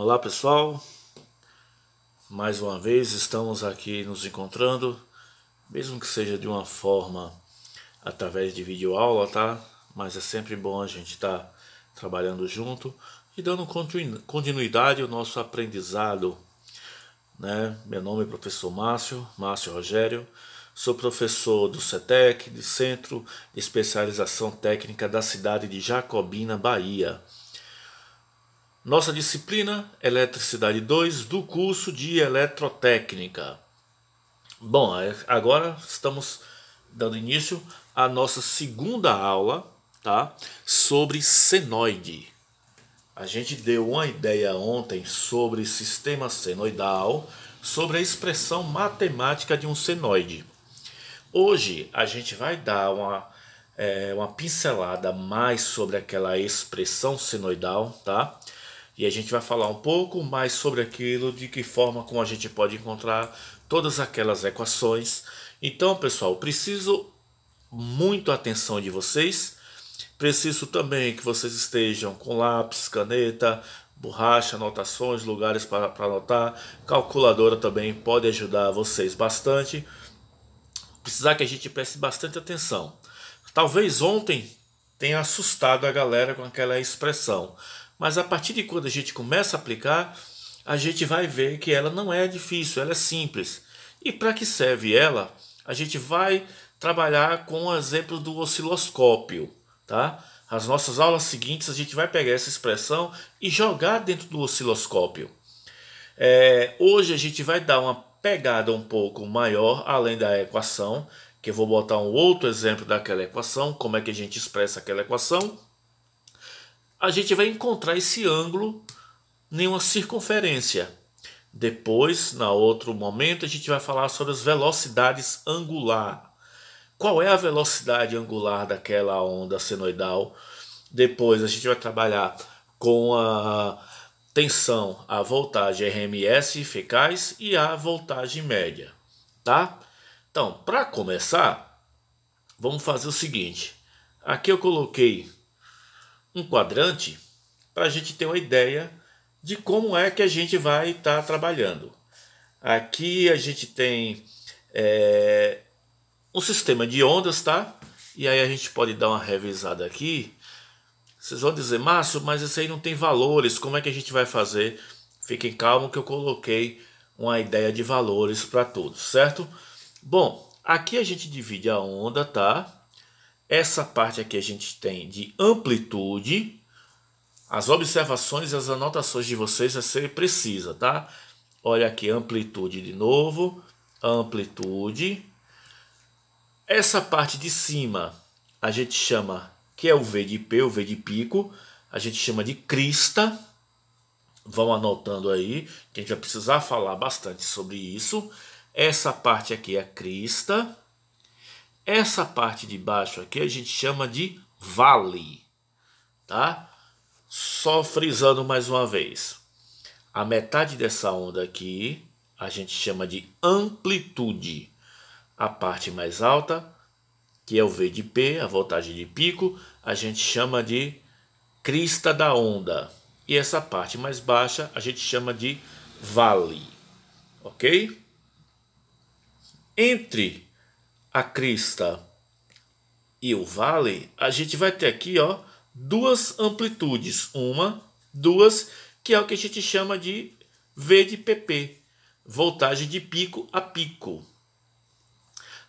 Olá pessoal, mais uma vez estamos aqui nos encontrando, mesmo que seja de uma forma através de videoaula, tá? Mas é sempre bom a gente estar tá trabalhando junto e dando continuidade ao nosso aprendizado, né? Meu nome é professor Márcio, Márcio Rogério, sou professor do CETEC, de Centro de Especialização Técnica da cidade de Jacobina, Bahia. Nossa disciplina Eletricidade 2 do curso de Eletrotécnica. Bom, é, agora estamos dando início à nossa segunda aula, tá? Sobre senoide. A gente deu uma ideia ontem sobre sistema senoidal, sobre a expressão matemática de um senoide. Hoje a gente vai dar uma, é, uma pincelada mais sobre aquela expressão senoidal, tá? E a gente vai falar um pouco mais sobre aquilo, de que forma como a gente pode encontrar todas aquelas equações. Então, pessoal, preciso muito atenção de vocês. Preciso também que vocês estejam com lápis, caneta, borracha, anotações, lugares para, para anotar. Calculadora também pode ajudar vocês bastante. Precisar que a gente preste bastante atenção. Talvez ontem tenha assustado a galera com aquela expressão. Mas a partir de quando a gente começa a aplicar, a gente vai ver que ela não é difícil, ela é simples. E para que serve ela? A gente vai trabalhar com o exemplo do osciloscópio, tá? As nossas aulas seguintes a gente vai pegar essa expressão e jogar dentro do osciloscópio. É, hoje a gente vai dar uma pegada um pouco maior além da equação, que eu vou botar um outro exemplo daquela equação, como é que a gente expressa aquela equação a gente vai encontrar esse ângulo em uma circunferência. Depois, na outro momento, a gente vai falar sobre as velocidades angular. Qual é a velocidade angular daquela onda senoidal? Depois a gente vai trabalhar com a tensão, a voltagem RMS eficaz e a voltagem média, tá? Então, para começar, vamos fazer o seguinte. Aqui eu coloquei um quadrante para a gente ter uma ideia de como é que a gente vai estar tá trabalhando. Aqui a gente tem é, um sistema de ondas, tá? E aí a gente pode dar uma revisada aqui. Vocês vão dizer, Márcio, mas isso aí não tem valores, como é que a gente vai fazer? Fiquem calmos que eu coloquei uma ideia de valores para todos, certo? Bom, aqui a gente divide a onda, tá? Essa parte aqui a gente tem de amplitude. As observações e as anotações de vocês é ser precisa, tá? Olha aqui, amplitude de novo, amplitude. Essa parte de cima a gente chama, que é o V de P, o V de pico, a gente chama de crista. Vão anotando aí, que a gente vai precisar falar bastante sobre isso. Essa parte aqui é a crista. Essa parte de baixo aqui a gente chama de vale, tá? Só frisando mais uma vez. A metade dessa onda aqui a gente chama de amplitude. A parte mais alta, que é o V de P, a voltagem de pico, a gente chama de crista da onda. E essa parte mais baixa a gente chama de vale. Ok? Entre a crista e o vale, a gente vai ter aqui ó, duas amplitudes. Uma, duas, que é o que a gente chama de V de PP, voltagem de pico a pico.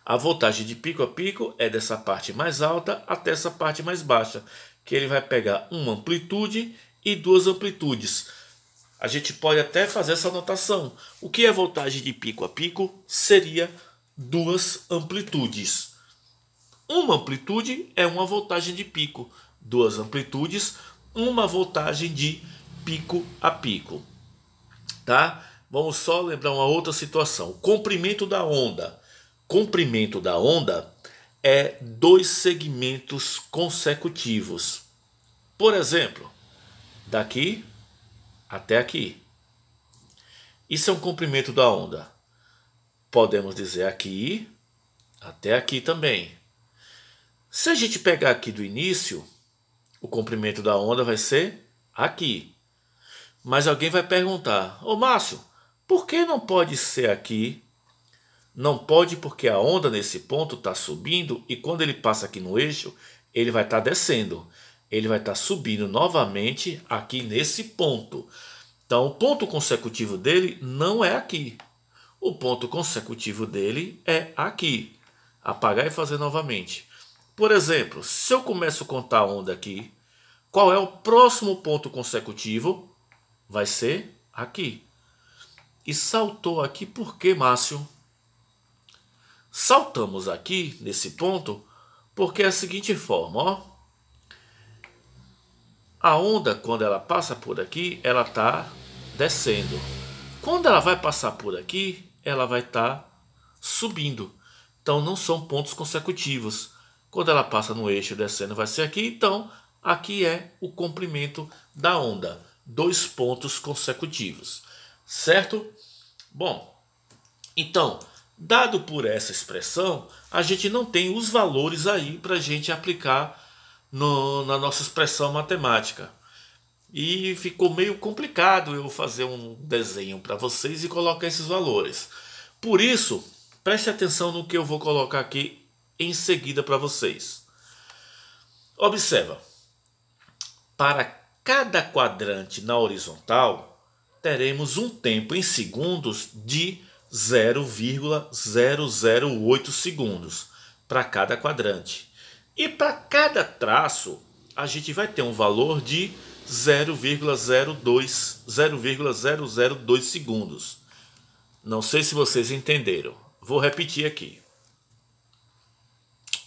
A voltagem de pico a pico é dessa parte mais alta até essa parte mais baixa, que ele vai pegar uma amplitude e duas amplitudes. A gente pode até fazer essa anotação. O que é voltagem de pico a pico? Seria duas amplitudes. Uma amplitude é uma voltagem de pico, duas amplitudes, uma voltagem de pico a pico. Tá? Vamos só lembrar uma outra situação. Comprimento da onda. Comprimento da onda é dois segmentos consecutivos. Por exemplo, daqui até aqui. Isso é um comprimento da onda podemos dizer aqui, até aqui também. Se a gente pegar aqui do início, o comprimento da onda vai ser aqui. Mas alguém vai perguntar: Ô Márcio, por que não pode ser aqui? Não pode porque a onda nesse ponto está subindo e quando ele passa aqui no eixo, ele vai estar tá descendo. Ele vai estar tá subindo novamente aqui nesse ponto. Então, o ponto consecutivo dele não é aqui. O ponto consecutivo dele é aqui. Apagar e fazer novamente. Por exemplo, se eu começo a contar a onda aqui, qual é o próximo ponto consecutivo? Vai ser aqui. E saltou aqui por quê, Márcio? Saltamos aqui, nesse ponto, porque é a seguinte forma, ó. A onda, quando ela passa por aqui, ela está descendo. Quando ela vai passar por aqui, ela vai estar tá subindo. Então não são pontos consecutivos. Quando ela passa no eixo descendo, vai ser aqui. Então aqui é o comprimento da onda, dois pontos consecutivos, certo? Bom, então dado por essa expressão, a gente não tem os valores aí para a gente aplicar no, na nossa expressão matemática e ficou meio complicado eu fazer um desenho para vocês e colocar esses valores. Por isso, preste atenção no que eu vou colocar aqui em seguida para vocês. Observa, para cada quadrante na horizontal, teremos um tempo em segundos de 0,008 segundos para cada quadrante. E para cada traço, a gente vai ter um valor de 0,02 0,002 segundos. Não sei se vocês entenderam. Vou repetir aqui.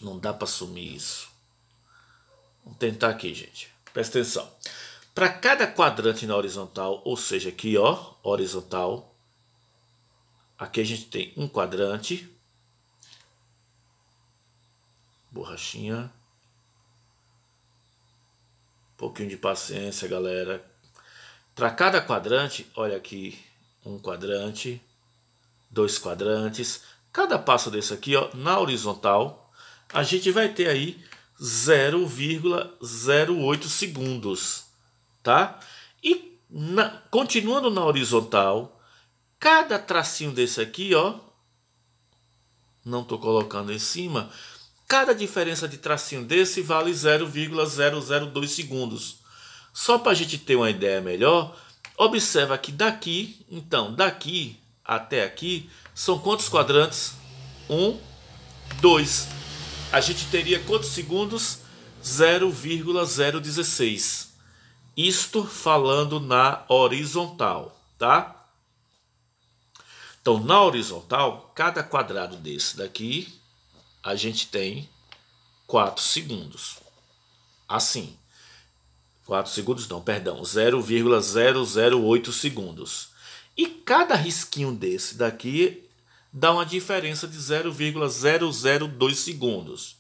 Não dá para sumir isso. Vamos tentar aqui, gente. Presta atenção. Para cada quadrante na horizontal, ou seja, aqui ó, horizontal, aqui a gente tem um quadrante, borrachinha, pouquinho de paciência, galera. Para cada quadrante, olha aqui, um quadrante, dois quadrantes. Cada passo desse aqui, ó, na horizontal, a gente vai ter aí 0,08 segundos, tá? E na, continuando na horizontal, cada tracinho desse aqui, ó, não tô colocando em cima, Cada diferença de tracinho desse vale 0,002 segundos. Só para a gente ter uma ideia melhor, observa que daqui, então daqui até aqui, são quantos quadrantes? 1, 2. A gente teria quantos segundos? 0,016. Isto falando na horizontal, tá? Então, na horizontal, cada quadrado desse daqui a gente tem 4 segundos. Assim, 4 segundos não, perdão, 0,008 segundos. E cada risquinho desse daqui dá uma diferença de 0,002 segundos.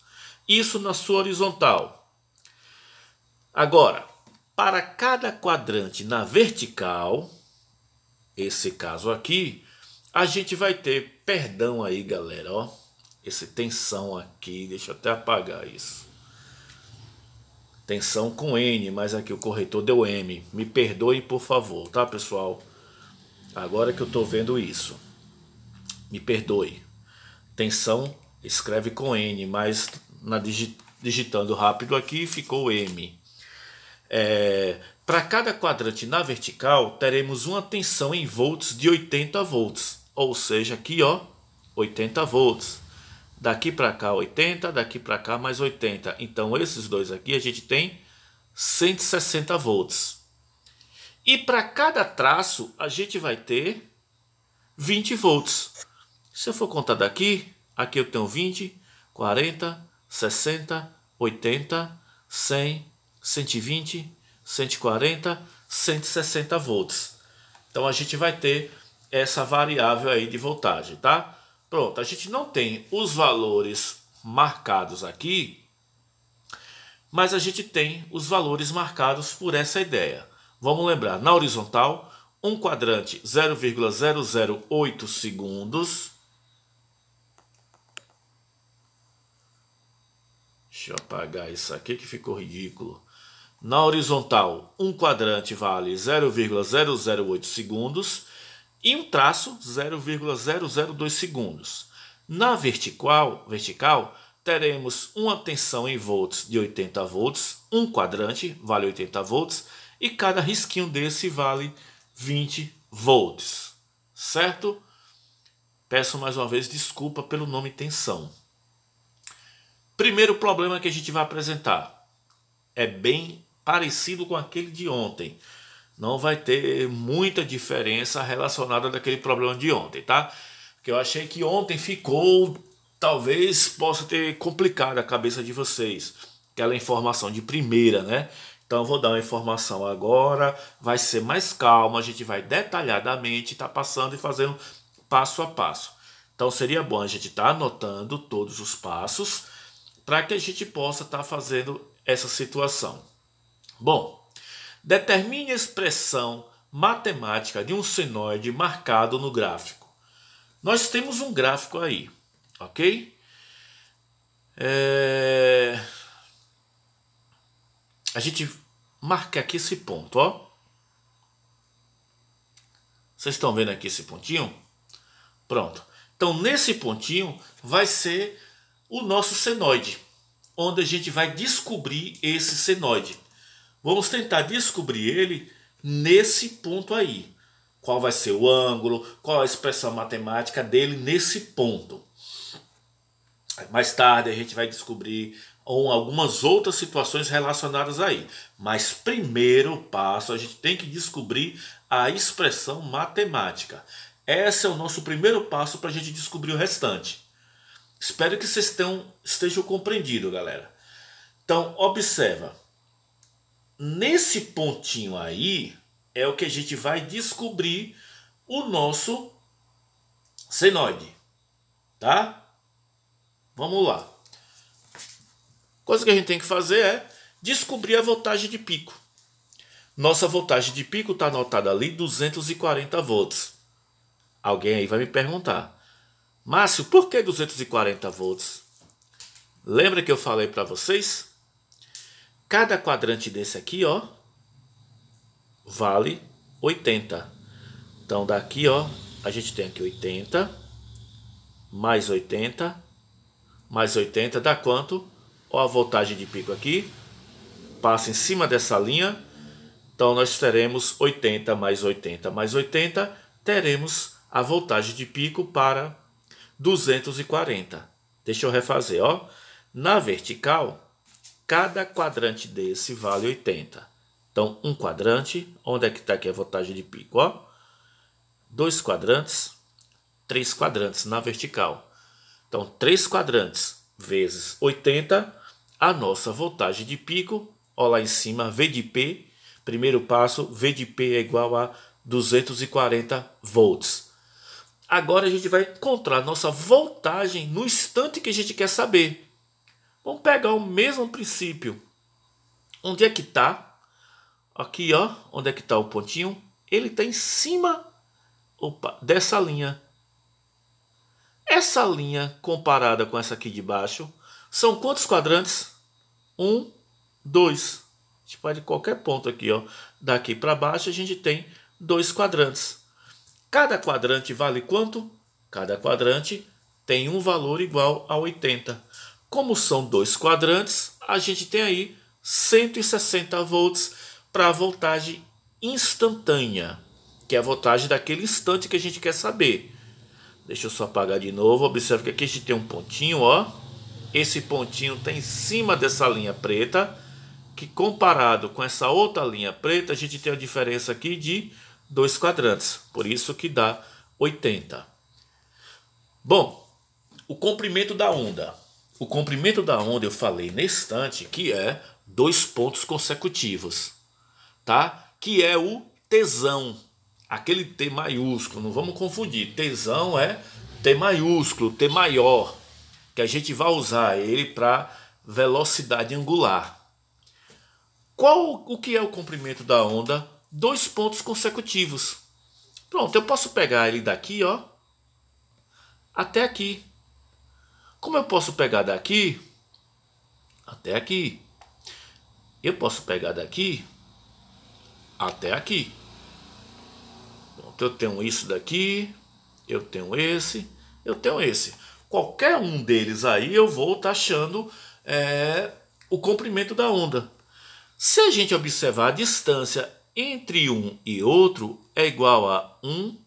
Isso na sua horizontal. Agora, para cada quadrante na vertical, esse caso aqui, a gente vai ter, perdão aí galera, ó, essa tensão aqui, deixa eu até apagar isso. Tensão com N, mas aqui o corretor deu M. Me perdoe, por favor, tá, pessoal? Agora que eu tô vendo isso. Me perdoe. Tensão escreve com N, mas na digi digitando rápido aqui ficou M. É, Para cada quadrante na vertical, teremos uma tensão em volts de 80 volts. Ou seja, aqui ó, 80 volts. Daqui para cá 80, daqui para cá mais 80. Então esses dois aqui a gente tem 160 volts. E para cada traço a gente vai ter 20 volts. Se eu for contar daqui, aqui eu tenho 20, 40, 60, 80, 100, 120, 140, 160 volts. Então a gente vai ter essa variável aí de voltagem, tá? Pronto, a gente não tem os valores marcados aqui, mas a gente tem os valores marcados por essa ideia. Vamos lembrar, na horizontal, um quadrante 0,008 segundos. Deixa eu apagar isso aqui que ficou ridículo. Na horizontal, um quadrante vale 0,008 segundos e um traço 0,002 segundos. Na vertical, vertical teremos uma tensão em volts de 80 volts, um quadrante vale 80 volts e cada risquinho desse vale 20 volts, certo? Peço mais uma vez desculpa pelo nome tensão. Primeiro problema que a gente vai apresentar é bem parecido com aquele de ontem não vai ter muita diferença relacionada daquele problema de ontem, tá? Porque eu achei que ontem ficou, talvez possa ter complicado a cabeça de vocês, aquela informação de primeira, né? Então vou dar uma informação agora, vai ser mais calma, a gente vai detalhadamente tá passando e fazendo passo a passo. Então seria bom a gente estar tá anotando todos os passos para que a gente possa estar tá fazendo essa situação. Bom, Determine a expressão matemática de um senoide marcado no gráfico. Nós temos um gráfico aí, ok? É... A gente marca aqui esse ponto, ó. Vocês estão vendo aqui esse pontinho? Pronto. Então, nesse pontinho vai ser o nosso senoide, onde a gente vai descobrir esse senoide. Vamos tentar descobrir ele nesse ponto aí. Qual vai ser o ângulo, qual a expressão matemática dele nesse ponto. Mais tarde a gente vai descobrir algumas outras situações relacionadas aí. Mas primeiro passo a gente tem que descobrir a expressão matemática. Esse é o nosso primeiro passo para a gente descobrir o restante. Espero que vocês tenham, estejam compreendido, galera. Então, observa. Nesse pontinho aí é o que a gente vai descobrir o nosso senoide, tá? Vamos lá. Coisa que a gente tem que fazer é descobrir a voltagem de pico. Nossa voltagem de pico está anotada ali 240 volts. Alguém aí vai me perguntar, Márcio, por que 240 volts? Lembra que eu falei para vocês Cada quadrante desse aqui, ó, vale 80. Então, daqui, ó, a gente tem aqui 80, mais 80, mais 80, dá quanto? Ó a voltagem de pico aqui, passa em cima dessa linha, então nós teremos 80 mais 80 mais 80, teremos a voltagem de pico para 240. Deixa eu refazer, ó. Na vertical, cada quadrante desse vale 80. Então, um quadrante, onde é que está aqui a voltagem de pico? Ó? Dois quadrantes, três quadrantes na vertical. Então, três quadrantes vezes 80, a nossa voltagem de pico, ó lá em cima, V de P, primeiro passo, V de P é igual a 240 volts. Agora a gente vai encontrar nossa voltagem no instante que a gente quer saber. Vamos pegar o mesmo princípio. Onde é que está? Aqui, ó, onde é que está o pontinho? Ele está em cima opa, dessa linha. Essa linha comparada com essa aqui de baixo são quantos quadrantes? Um, dois. A gente pode qualquer ponto aqui, ó, daqui para baixo a gente tem dois quadrantes. Cada quadrante vale quanto? Cada quadrante tem um valor igual a 80. Como são dois quadrantes, a gente tem aí 160 volts para a voltagem instantânea, que é a voltagem daquele instante que a gente quer saber. Deixa eu só apagar de novo. Observe que aqui a gente tem um pontinho, ó. Esse pontinho está em cima dessa linha preta, que comparado com essa outra linha preta, a gente tem a diferença aqui de dois quadrantes. Por isso que dá 80. Bom, o comprimento da onda. O comprimento da onda eu falei nesse instante que é dois pontos consecutivos, tá? Que é o tesão, aquele T maiúsculo, não vamos confundir. Tesão é T maiúsculo, T maior, que a gente vai usar ele para velocidade angular. Qual o que é o comprimento da onda? Dois pontos consecutivos. Pronto, eu posso pegar ele daqui, ó, até aqui. Como eu posso pegar daqui até aqui? Eu posso pegar daqui até aqui. Pronto, eu tenho isso daqui, eu tenho esse, eu tenho esse. Qualquer um deles aí eu vou taxando tá é, o comprimento da onda. Se a gente observar a distância entre um e outro é igual a 1,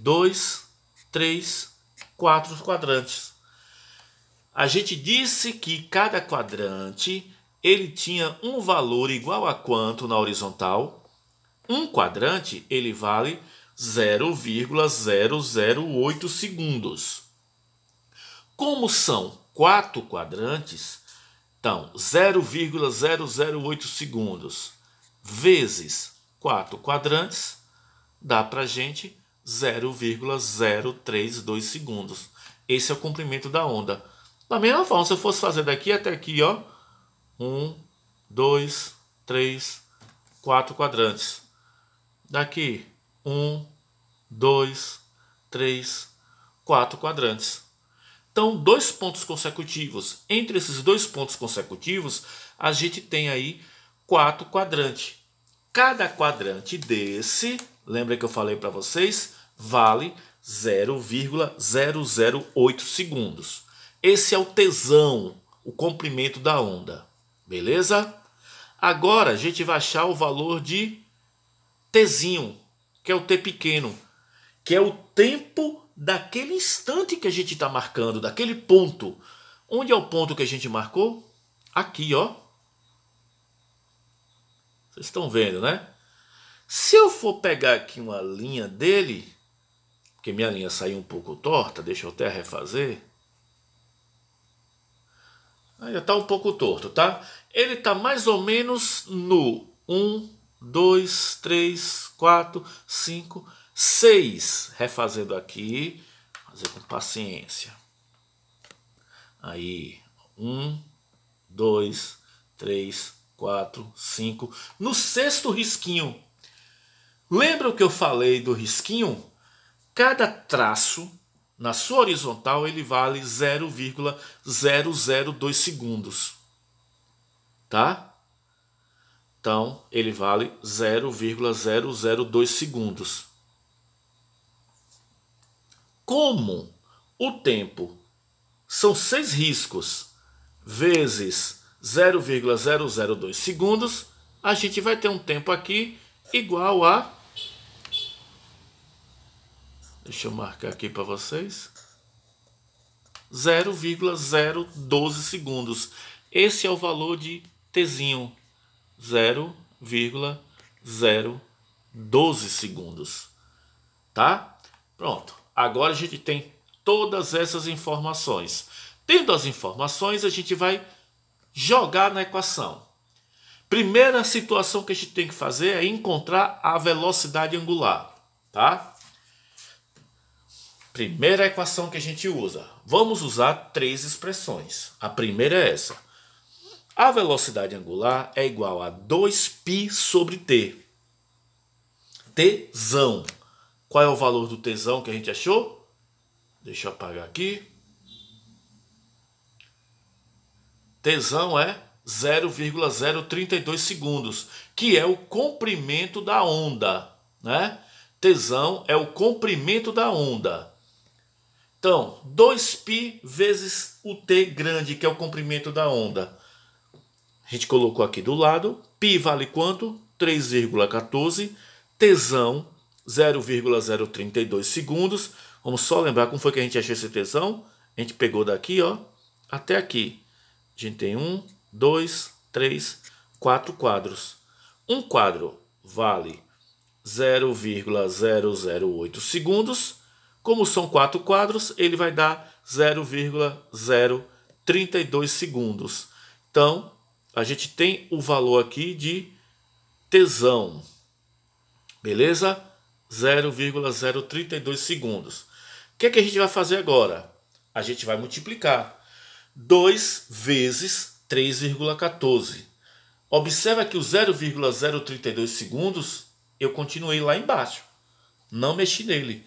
2, 3, 4 quadrantes. A gente disse que cada quadrante ele tinha um valor igual a quanto na horizontal? Um quadrante ele vale 0,008 segundos. Como são quatro quadrantes, então 0,008 segundos vezes quatro quadrantes dá para gente 0,032 segundos. Esse é o comprimento da onda. Da mesma forma, se eu fosse fazer daqui até aqui, ó, um, dois, três, quatro quadrantes. Daqui, um, dois, três, quatro quadrantes. Então, dois pontos consecutivos. Entre esses dois pontos consecutivos, a gente tem aí quatro quadrantes. Cada quadrante desse, lembra que eu falei para vocês, vale 0,008 segundos. Esse é o tesão, o comprimento da onda. Beleza? Agora a gente vai achar o valor de Tzinho, que é o T pequeno, que é o tempo daquele instante que a gente está marcando, daquele ponto. Onde é o ponto que a gente marcou? Aqui, ó. Vocês estão vendo, né? Se eu for pegar aqui uma linha dele, porque minha linha saiu um pouco torta, deixa eu até refazer. Ainda está um pouco torto, tá? Ele está mais ou menos no 1, 2, 3, 4, 5, 6. Refazendo aqui. Fazer com paciência. Aí. 1, 2, 3, 4, 5. No sexto risquinho. Lembra o que eu falei do risquinho? Cada traço na sua horizontal, ele vale 0,002 segundos. Tá? Então, ele vale 0,002 segundos. Como o tempo são seis riscos vezes 0,002 segundos, a gente vai ter um tempo aqui igual a Deixa eu marcar aqui para vocês. 0,012 segundos. Esse é o valor de Tzinho. 0,012 segundos. Tá? Pronto. Agora a gente tem todas essas informações. Tendo as informações, a gente vai jogar na equação. Primeira situação que a gente tem que fazer é encontrar a velocidade angular, tá? Primeira equação que a gente usa. Vamos usar três expressões. A primeira é essa. A velocidade angular é igual a 2π sobre t. Tzão. Qual é o valor do tesão que a gente achou? Deixa eu apagar aqui. Tesão é 0,032 segundos, que é o comprimento da onda, né? Tesão é o comprimento da onda. Então, 2π vezes o t grande, que é o comprimento da onda. A gente colocou aqui do lado. Π vale quanto? 3,14. Tesão, 0,032 segundos. Vamos só lembrar como foi que a gente achou esse tesão. A gente pegou daqui, ó, até aqui. A gente tem um, dois, três, quatro quadros. Um quadro vale 0,008 segundos como são quatro quadros, ele vai dar 0,032 segundos. Então, a gente tem o valor aqui de tesão. Beleza? 0,032 segundos. O que, é que a gente vai fazer agora? A gente vai multiplicar 2 vezes 3,14. Observa que o 0,032 segundos eu continuei lá embaixo. Não mexi nele.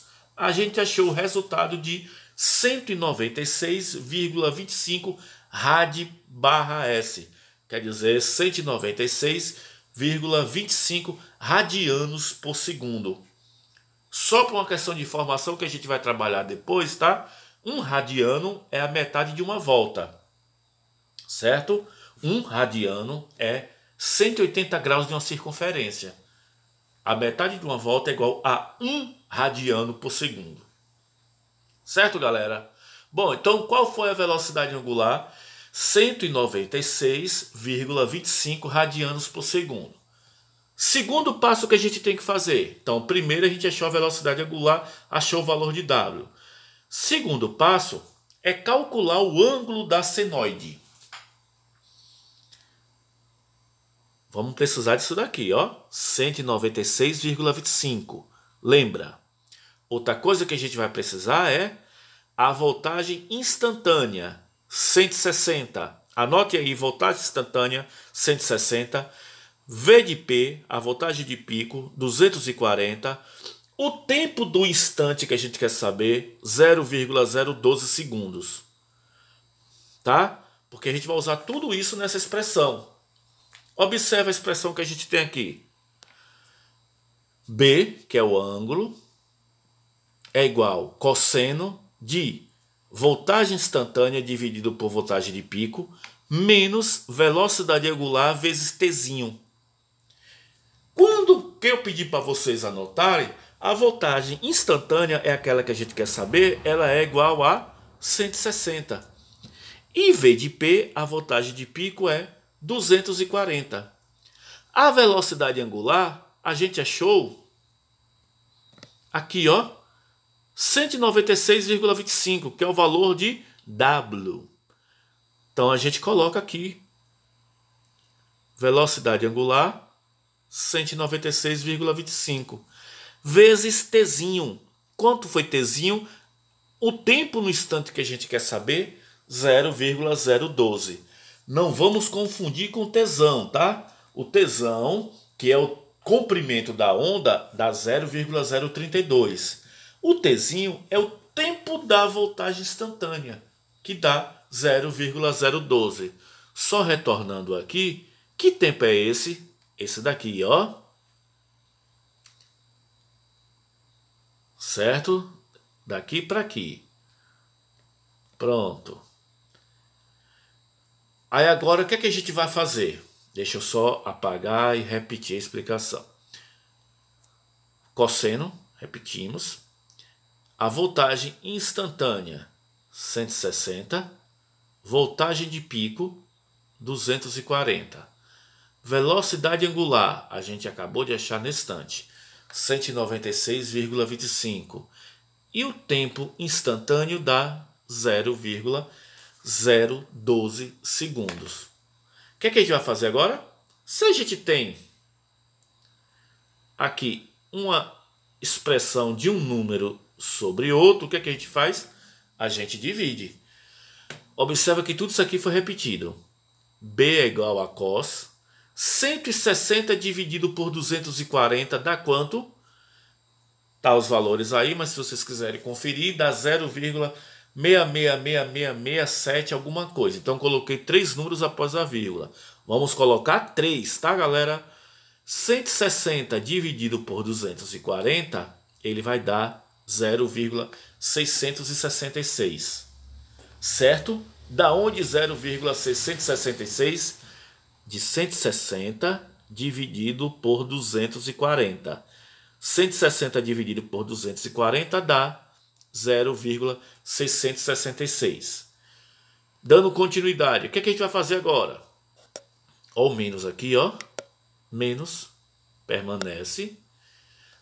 a gente achou o resultado de 196,25 rad barra S. Quer dizer, 196,25 radianos por segundo. Só por uma questão de informação que a gente vai trabalhar depois, tá? Um radiano é a metade de uma volta, certo? Um radiano é 180 graus de uma circunferência. A metade de uma volta é igual a um radiano por segundo. Certo, galera? Bom, então qual foi a velocidade angular? 196,25 radianos por segundo. Segundo passo que a gente tem que fazer. Então, primeiro a gente achou a velocidade angular, achou o valor de W. Segundo passo é calcular o ângulo da senoide. Vamos precisar disso daqui, ó. 196,25. Lembra, Outra coisa que a gente vai precisar é a voltagem instantânea 160. Anote aí, voltagem instantânea 160, V de P, a voltagem de pico 240, o tempo do instante que a gente quer saber 0,012 segundos. Tá? Porque a gente vai usar tudo isso nessa expressão. Observe a expressão que a gente tem aqui. B, que é o ângulo, é igual cosseno de voltagem instantânea dividido por voltagem de pico menos velocidade angular vezes tzinho. Quando que eu pedi para vocês anotarem, a voltagem instantânea é aquela que a gente quer saber, ela é igual a 160. e V de P, a voltagem de pico é 240. A velocidade angular, a gente achou aqui, ó, 196,25, que é o valor de W. Então a gente coloca aqui velocidade angular 196,25 vezes tzinho. Quanto foi tzinho? O tempo no instante que a gente quer saber, 0,012. Não vamos confundir com tesão, tá? O tesão, que é o comprimento da onda, dá 0,032 o Tzinho é o tempo da voltagem instantânea, que dá 0,012. Só retornando aqui, que tempo é esse? Esse daqui, ó. Certo? Daqui para aqui. Pronto. Aí agora o que, é que a gente vai fazer? Deixa eu só apagar e repetir a explicação. Cosseno, repetimos. A voltagem instantânea 160, voltagem de pico 240. Velocidade angular, a gente acabou de achar no instante, 196,25. E o tempo instantâneo dá 0,012 segundos. O que, é que a gente vai fazer agora? Se a gente tem aqui uma expressão de um número sobre outro, o que, é que a gente faz? A gente divide. Observa que tudo isso aqui foi repetido. B é igual a cos. 160 dividido por 240 dá quanto? Tá os valores aí, mas se vocês quiserem conferir, dá 0,666667 alguma coisa. Então coloquei três números após a vírgula. Vamos colocar 3, tá galera? 160 dividido por 240, ele vai dar 0,666. Certo? Da onde 0,666? De 160 dividido por 240. 160 dividido por 240 dá 0,666. Dando continuidade, o que, é que a gente vai fazer agora? Ó, o menos aqui, ó. Menos permanece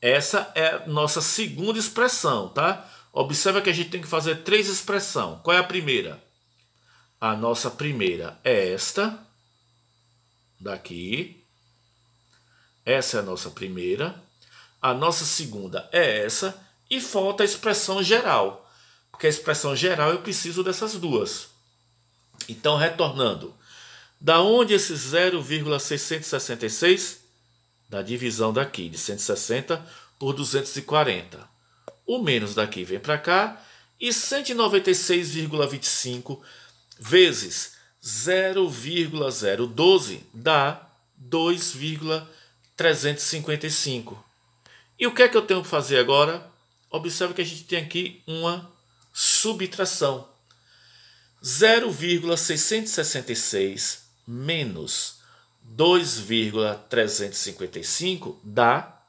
Essa é a nossa segunda expressão, tá? Observa que a gente tem que fazer três expressões. Qual é a primeira? A nossa primeira é esta, daqui. Essa é a nossa primeira. A nossa segunda é essa. E falta a expressão geral. Porque a expressão geral eu preciso dessas duas. Então, retornando. Da onde esse 0,666? da divisão daqui de 160 por 240. O menos daqui vem para cá e 196,25 vezes 0,012 dá 2,355. E o que é que eu tenho que fazer agora? Observe que a gente tem aqui uma subtração. 0,666 menos 2,355 dá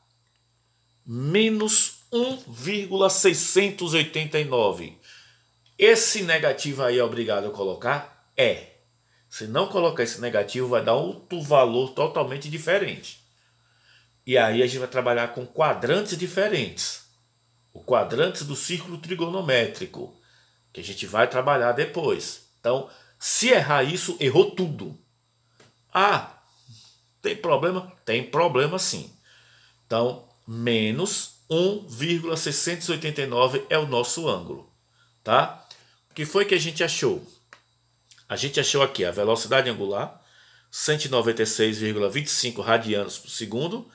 menos 1,689. Esse negativo aí é obrigado a colocar? É. Se não colocar esse negativo, vai dar outro valor totalmente diferente. E aí a gente vai trabalhar com quadrantes diferentes. O quadrante do círculo trigonométrico, que a gente vai trabalhar depois. Então, se errar isso, errou tudo. Ah, tem problema? Tem problema sim. Então, menos 1,689 é o nosso ângulo, tá? O que foi que a gente achou? A gente achou aqui a velocidade angular, 196,25 radianos por segundo,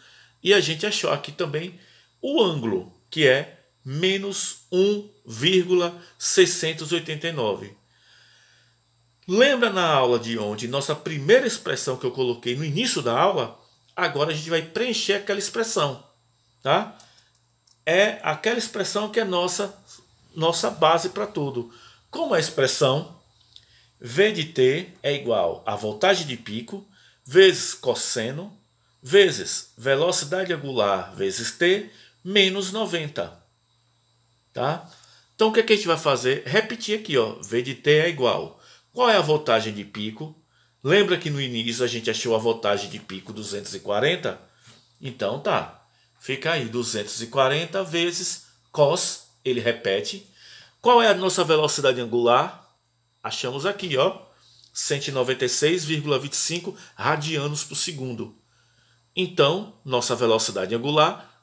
e a gente achou aqui também o ângulo, que é menos 1,689. Lembra na aula de ontem, nossa primeira expressão que eu coloquei no início da aula? Agora a gente vai preencher aquela expressão, tá? É aquela expressão que é nossa nossa base para tudo. Como a expressão V de t é igual a voltagem de pico vezes cosseno vezes velocidade angular vezes t menos 90. Tá? Então o que, é que a gente vai fazer? Repetir aqui, ó, v de t é igual qual é a voltagem de pico? Lembra que no início a gente achou a voltagem de pico 240? Então tá, fica aí 240 vezes cos, ele repete. Qual é a nossa velocidade angular? Achamos aqui, ó, 196,25 radianos por segundo. Então, nossa velocidade angular,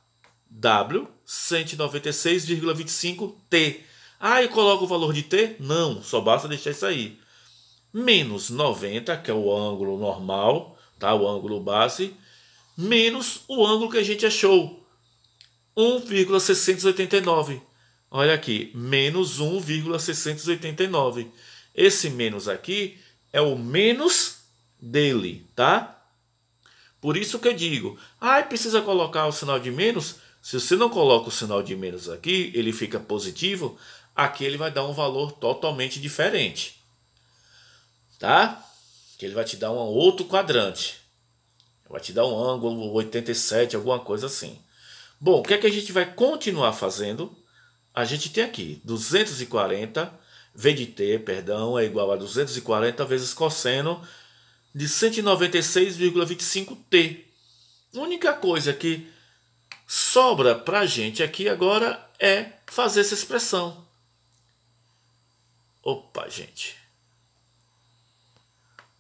W, 196,25 T. Ah, eu coloco o valor de T? Não, só basta deixar isso aí menos 90, que é o ângulo normal, tá? o ângulo base, menos o ângulo que a gente achou, 1,689. Olha aqui, menos 1,689. Esse menos aqui é o menos dele, tá? Por isso que eu digo, ah, precisa colocar o sinal de menos? Se você não coloca o sinal de menos aqui, ele fica positivo, aqui ele vai dar um valor totalmente diferente tá? Que ele vai te dar um outro quadrante. Vai te dar um ângulo 87, alguma coisa assim. Bom, o que é que a gente vai continuar fazendo? A gente tem aqui 240 V de t, perdão, é igual a 240 vezes cosseno de 196,25t. A única coisa que sobra para a gente aqui agora é fazer essa expressão. Opa, gente.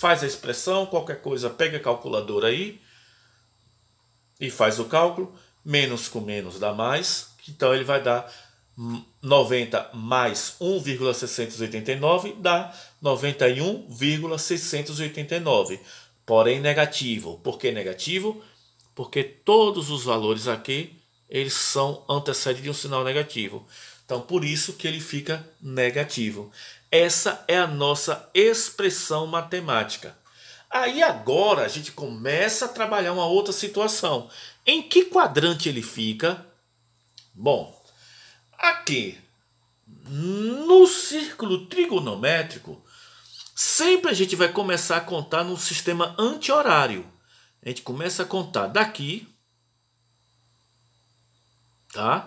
faz a expressão, qualquer coisa, pega a calculadora aí e faz o cálculo. Menos com menos dá mais, então ele vai dar 90 mais 1,689 dá 91,689, porém negativo. Por que negativo? Porque todos os valores aqui eles são antecedentes de um sinal negativo. Então, por isso que ele fica negativo. Essa é a nossa expressão matemática. Aí agora a gente começa a trabalhar uma outra situação. Em que quadrante ele fica? Bom, aqui no círculo trigonométrico, sempre a gente vai começar a contar no sistema anti-horário. A gente começa a contar daqui, tá?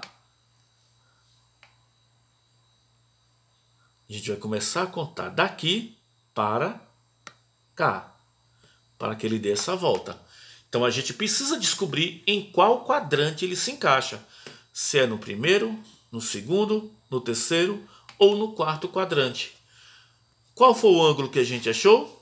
A gente vai começar a contar daqui para cá, para que ele dê essa volta. Então a gente precisa descobrir em qual quadrante ele se encaixa. Se é no primeiro, no segundo, no terceiro ou no quarto quadrante. Qual foi o ângulo que a gente achou?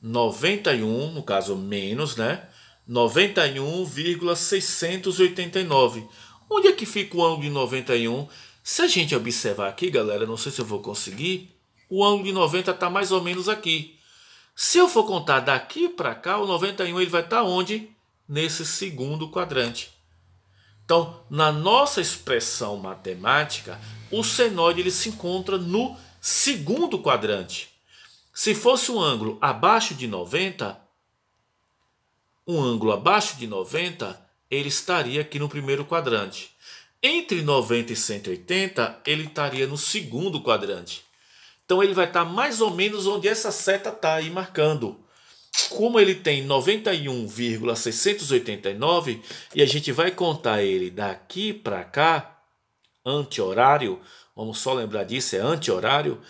91, no caso menos, né? 91,689. Onde é que fica o ângulo de 91? Se a gente observar aqui, galera, não sei se eu vou conseguir, o ângulo de 90 está mais ou menos aqui. Se eu for contar daqui para cá, o 91 ele vai estar tá onde? Nesse segundo quadrante. Então, na nossa expressão matemática, o senoide ele se encontra no segundo quadrante. Se fosse um ângulo abaixo de 90, um ângulo abaixo de 90, ele estaria aqui no primeiro quadrante. Entre 90 e 180, ele estaria no segundo quadrante. Então ele vai estar mais ou menos onde essa seta está aí marcando. Como ele tem 91,689 e a gente vai contar ele daqui para cá, anti-horário, vamos só lembrar disso, é anti-horário,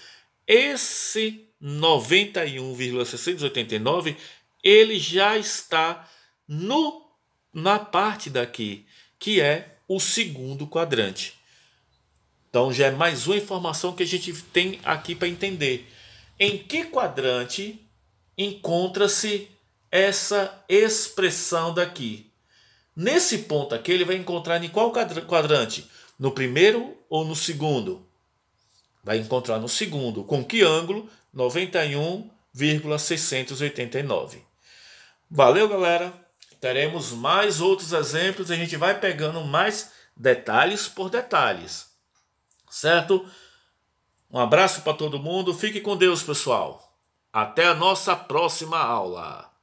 esse 91,689 ele já está no na parte daqui, que é o segundo quadrante. Então já é mais uma informação que a gente tem aqui para entender. Em que quadrante encontra-se essa expressão daqui? Nesse ponto aqui, ele vai encontrar em qual quadrante? No primeiro ou no segundo? Vai encontrar no segundo. Com que ângulo? 91,689. Valeu, galera! Teremos mais outros exemplos, a gente vai pegando mais detalhes por detalhes. Certo? Um abraço para todo mundo, fique com Deus, pessoal. Até a nossa próxima aula.